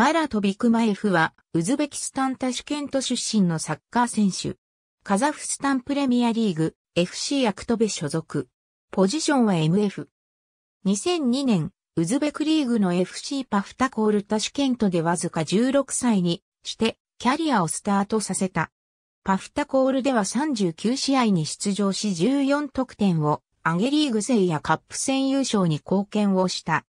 マラト・ビクマエフは、ウズベキスタンタシュケント出身のサッカー選手。カザフスタンプレミアリーグ、FC アクトベ所属。ポジションは MF。2002年、ウズベクリーグの FC パフタコールタシュケントでわずか16歳にして、キャリアをスタートさせた。パフタコールでは39試合に出場し14得点を、アゲリーグ勢やカップ戦優勝に貢献をした。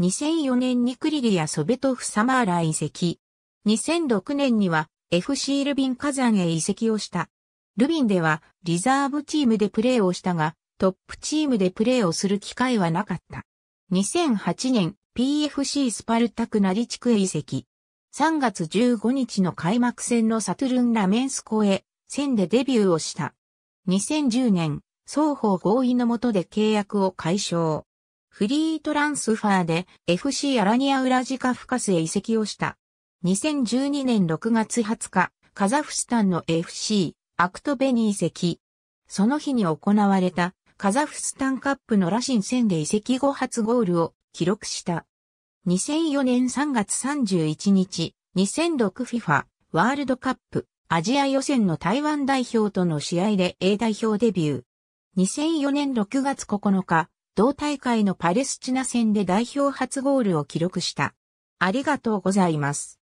2004年にクリリやソベトフサマーラ移籍。2006年には FC ルビン火山へ移籍をした。ルビンではリザーブチームでプレーをしたが、トップチームでプレーをする機会はなかった。2008年 PFC スパルタクナリ地区へ移籍。3月15日の開幕戦のサトゥルン・ラメンスコへ、戦でデビューをした。2010年、双方合意のもとで契約を解消。フリートランスファーで FC アラニアウラジカフカスへ移籍をした。2012年6月20日、カザフスタンの FC アクトベに移籍。その日に行われたカザフスタンカップのラシン戦で移籍後初ゴールを記録した。2004年3月31日、2006FIFA ワールドカップアジア予選の台湾代表との試合で A 代表デビュー。2004年6月9日、同大会のパレスチナ戦で代表初ゴールを記録した。ありがとうございます。